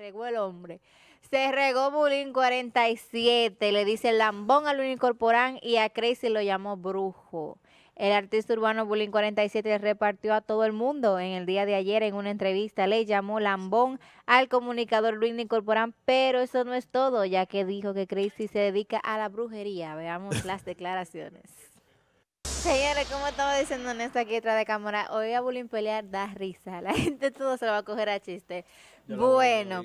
regó el hombre. Se regó Bulín 47, le dice lambón al Unicorporán y a Crazy lo llamó brujo. El artista urbano Bulín 47 repartió a todo el mundo en el día de ayer en una entrevista. Le llamó lambón al comunicador Luis pero eso no es todo, ya que dijo que Crazy se dedica a la brujería. Veamos las declaraciones. Señores, como estaba diciendo en aquí detrás de cámara, hoy a Bulín pelear da risa. La gente todo se lo va a coger a chiste. bueno,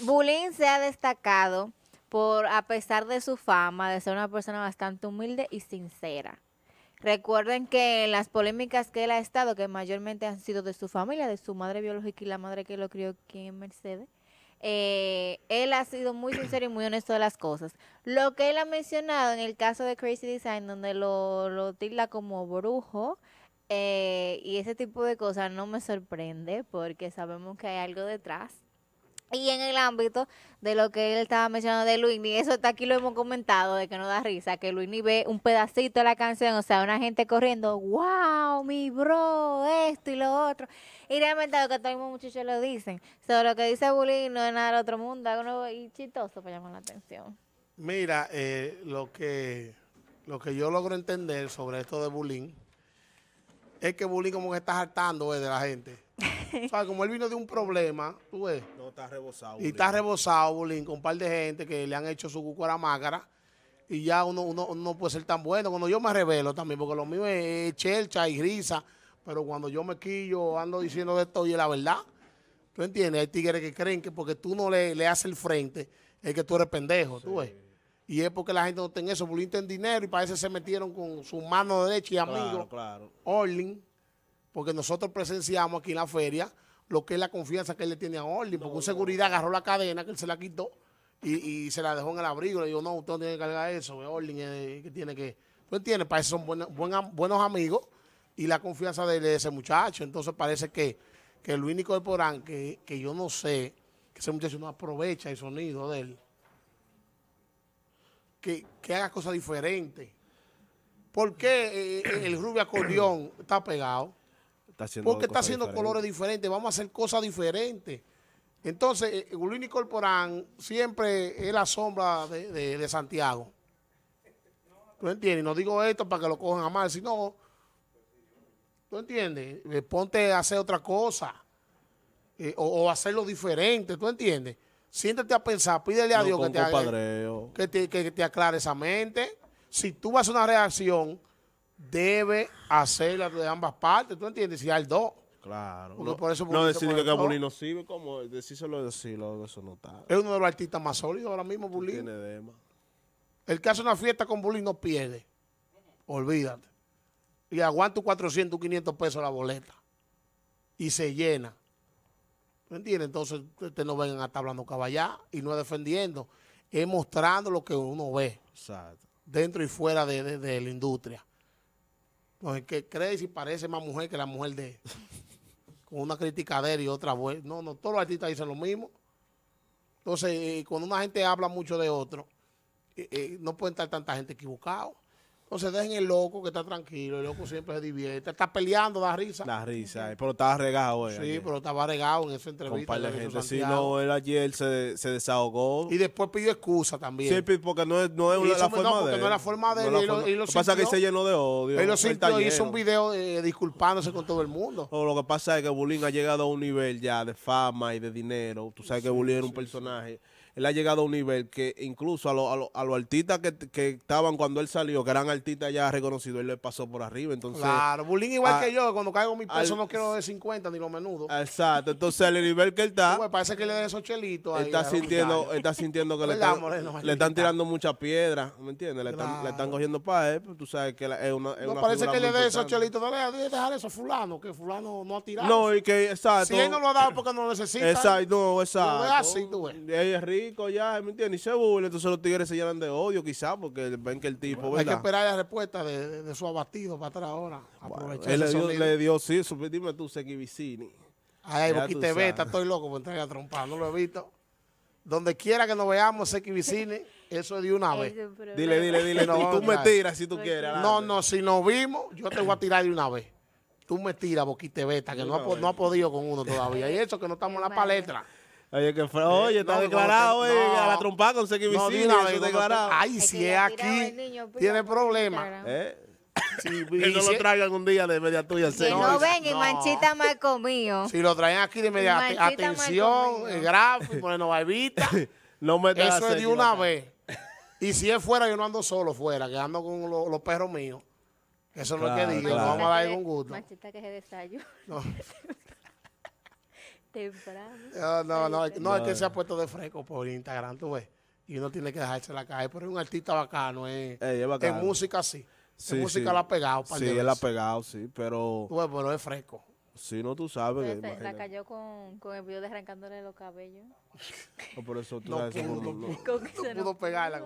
Bulín se ha destacado por, a pesar de su fama, de ser una persona bastante humilde y sincera. Recuerden que las polémicas que él ha estado, que mayormente han sido de su familia, de su madre biológica y la madre que lo crió aquí en Mercedes, eh, él ha sido muy sincero y muy honesto de las cosas. Lo que él ha mencionado en el caso de Crazy Design, donde lo, lo tilda como brujo eh, y ese tipo de cosas, no me sorprende porque sabemos que hay algo detrás. Y en el ámbito de lo que él estaba mencionando de Luini, eso está aquí lo hemos comentado, de que no da risa, que Luini ve un pedacito de la canción, o sea, una gente corriendo, wow, mi bro, esto y lo otro. Y realmente lo que todos los muchachos lo dicen. Sobre lo que dice Bulín no es nada del otro mundo, algo y chistoso para llamar la atención. Mira, eh, lo que lo que yo logro entender sobre esto de bullying es que Bulín como que está hartando eh, de la gente. o sea, como él vino de un problema, tú ves. No, está rebosado. Y está rebosado, Bulín, con un par de gente que le han hecho su a la máscara. Y ya uno, no puede ser tan bueno. Cuando yo me revelo también, porque lo mío es chelcha y risa. Pero cuando yo me quillo, ando diciendo esto, y la verdad. ¿Tú entiendes? Hay tigres que creen que porque tú no le, le haces el frente, es que tú eres pendejo, tú ves. Y es porque la gente no tiene eso, porque tienen dinero y parece que se metieron con su mano derecha y amigo Claro, claro. Orlin, porque nosotros presenciamos aquí en la feria lo que es la confianza que él le tiene a Orlin, porque un seguridad agarró la cadena que él se la quitó y, se la dejó en el abrigo. Le digo, no, usted no tiene que cargar eso, Orlin eh, que tiene que... Pues tiene, parece eso son buenos amigos y la confianza de, ese muchacho. Entonces parece que, que el único de Porán que, que yo no sé, que ese muchacho no aprovecha el sonido de él que, haga cosas diferentes. ¿Por qué eh, eh, el rubio acordeón está pegado? Porque está haciendo colores diferentes. Vamos a hacer cosas diferentes. Entonces, Gulini eh, Corporán siempre es la sombra de, Santiago. ¿Tú entiendes? No digo esto para que lo cojan a mal, sino... ¿Tú entiendes? Ponte a hacer otra cosa. o, o hacerlo diferente, ¿tú entiendes? siéntate a pensar, pídele a Dios que te, aclare esa mente. Si tú vas a una reacción, debe hacerla de ambas partes, ¿tú entiendes? Si hay dos. Claro. No, por eso, no decir que Bulín no sirve, como decírselo, decirlo, eso no está. Es uno de los artistas más sólidos ahora mismo, Bulín. Tiene dema. El que hace una fiesta con Bulín no pierde. Olvídate. Y aguanta 400, 500 pesos la boleta. Y se llena. ¿Me Entonces, ustedes no vengan a estar hablando caballá y no defendiendo. Es mostrando lo que uno ve. Dentro y fuera de, la industria. Entonces, pues que cree si parece más mujer que la mujer de... con una criticadera y otra vuelta. No, no, todos los artistas dicen lo mismo. Entonces, eh, cuando una gente habla mucho de otro, eh, eh, no puede estar tanta gente equivocada. Entonces se dejen el loco que está tranquilo, el loco siempre se divierte. Está peleando, da risa. Da risa, eh, pero estaba regado él. Eh, sí, pero estaba regado en esa entrevista. Con gente. no, él ayer se, desahogó. Y después pidió excusa también. porque no es, es la, forma de no lo, que pasa que se llenó de odio. hizo un video eh, disculpándose con todo el mundo. No, lo que pasa es que Bulín ha llegado a un nivel ya de fama y de dinero. Tú sabes que Bulín era un personaje él ha llegado a un nivel que incluso a los a lo, a artistas que, que, estaban cuando él salió, que eran Tita ya reconocido, él le pasó por arriba. Entonces, claro, Bullying igual que yo, cuando caigo mi peso no quiero de 50 ni lo menudo. Exacto, entonces al nivel que él está. Me parece que le den esos chelitos. está, sintiendo, está sintiendo que le, están, le están tirando muchas piedras, ¿me entiendes? Le, están, le están cogiendo para él, pues, tú sabes que es una. Es no parece que le des esos chelitos, no le de dejar eso Fulano, que Fulano no ha tirado. No, y que, exacto. Si él no lo ha dado porque no lo necesita. Exacto, no, exacto. así, tú es rico ya, ¿me entiendes? Y se burla, entonces los tigres se llenan de odio, quizás, porque ven que el tipo. hay que esperar respuesta de, su abatido para atrás ahora. Bueno, le dio, le dio, sí, su, dime tú, Ay, estoy loco me entrar no lo he visto. Donde quiera que nos veamos, Sekibicini, eso es de una vez. Dile, dile, dile, no, tú me tiras si tú quieres. No, no, si nos vimos, yo te voy a tirar de una vez. Tú me tiras, Boquite Beta, que no ha, no ha, podido con uno todavía. Y eso que no estamos en la palestra. Oye, que fue, eh, oye, está declarado, oye, a la trompa con Sequibicina, no, declarado. Ay, si es aquí, pues, tiene problemas. ¿Eh? no lo traigan un día de media tuya. Que no, no ven y manchita mal comido. Si lo traen aquí de media atención, el gráfico, poniendo barbita. no me Eso es de una vez. Y si es fuera, yo no ando solo fuera, que ando con los perros míos. Eso no es lo que digo, no vamos a dar con gusto. Manchita que se desayuno. Ah, no, no, no, es que se ha puesto de fresco por Instagram, tú ves. Y uno tiene que dejarse la calle. Pero es un artista bacano, eh. es música sí. sí música la ha pegado. Sí, él la ha pegado, sí, pero... Tú es fresco. Sí, no, tú sabes. la cayó con, con el video de arrancándole los cabellos. no, por eso tú no pudo, pegarla